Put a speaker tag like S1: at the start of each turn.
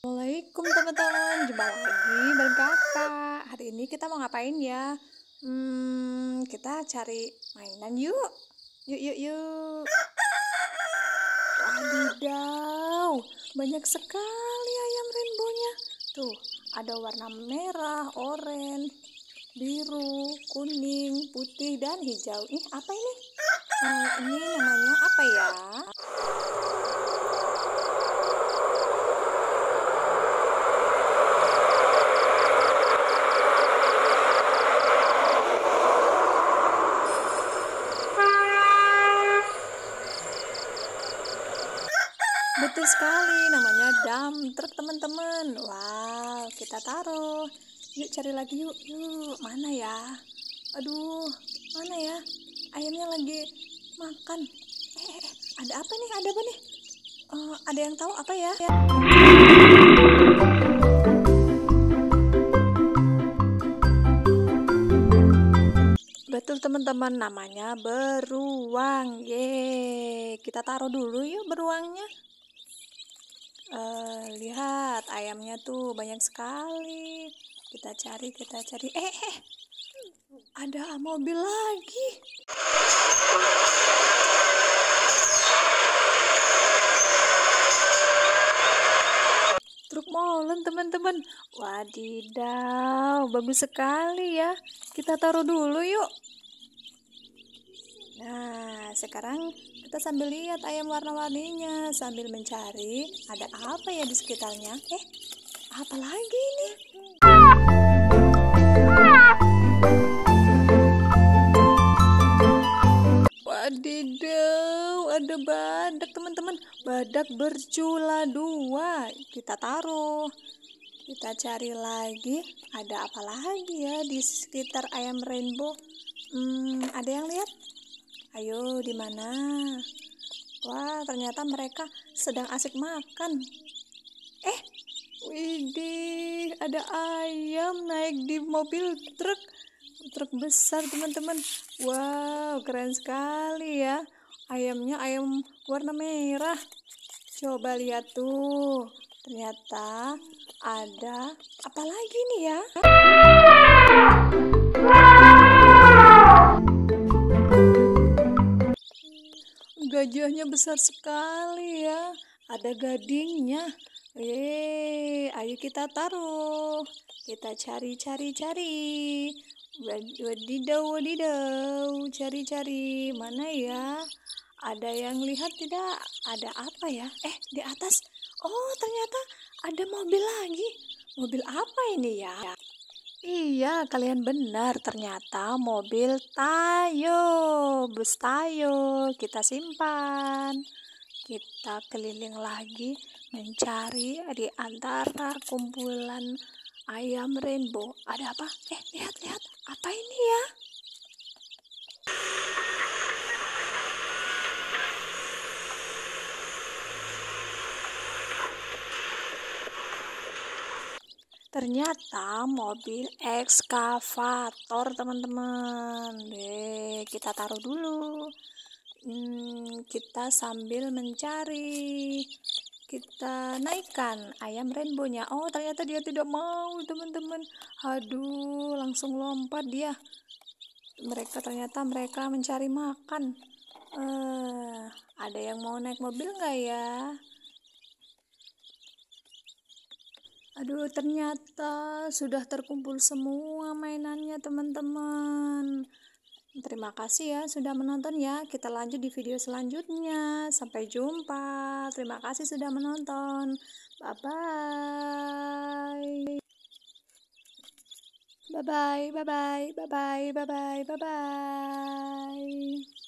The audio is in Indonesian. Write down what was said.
S1: Assalamualaikum teman-teman, jumpa lagi bareng kakak Hari ini kita mau ngapain ya? Hmm, kita cari mainan yuk Yuk, yuk, yuk Wadidaw, banyak sekali ayam rainbownya Tuh, ada warna merah, oranye, biru, kuning, putih, dan hijau Ini apa ini? Nah, ini namanya apa ya? Betul sekali, namanya dam truk teman-teman. Wow, kita taruh. Yuk cari lagi yuk, yuk. Mana ya? Aduh, mana ya? Ayamnya lagi makan. Eh, eh, eh ada apa nih? Ada apa nih? Uh, ada yang tahu apa ya? Betul teman-teman, namanya beruang. Ye, kita taruh dulu yuk beruangnya. Eh, lihat ayamnya tuh banyak sekali kita cari kita cari eh, eh, eh ada mobil lagi truk molen teman-teman wadidaw bagus sekali ya kita taruh dulu yuk nah sekarang kita sambil lihat ayam warna-warninya, sambil mencari ada apa ya di sekitarnya. Eh, apa lagi ini? Wadidaw, ada badak teman-teman. Badak bercula dua. Kita taruh. Kita cari lagi. Ada apa lagi ya di sekitar ayam rainbow? Hmm, ada yang lihat? Ayo, di mana? Wah, ternyata mereka sedang asik makan. Eh, widih, ada ayam naik di mobil truk. Truk besar, teman-teman. Wow, keren sekali ya. Ayamnya ayam warna merah. Coba lihat tuh. Ternyata ada apa lagi nih ya? gajahnya besar sekali ya. Ada gadingnya. Eh, ayo kita taruh. Kita cari, cari, cari. Wadidaw, wadidaw. Cari, cari. Mana ya? Ada yang lihat tidak? Ada apa ya? Eh, di atas. Oh, ternyata ada mobil lagi. Mobil apa ini ya? Iya, kalian benar. Ternyata mobil Tayo, bus Tayo. Kita simpan. Kita keliling lagi mencari di antara kumpulan ayam rainbow. Ada apa? Eh, lihat, lihat. Apa ini ya? ternyata mobil ekskavator teman-teman deh kita taruh dulu hmm, kita sambil mencari kita naikkan ayam rainbownya oh ternyata dia tidak mau teman-teman aduh langsung lompat dia mereka ternyata mereka mencari makan eh uh, ada yang mau naik mobil nggak ya Aduh, ternyata sudah terkumpul semua mainannya, teman-teman. Terima kasih ya sudah menonton ya. Kita lanjut di video selanjutnya. Sampai jumpa. Terima kasih sudah menonton. Bye bye. Bye bye, bye bye, bye bye, bye bye,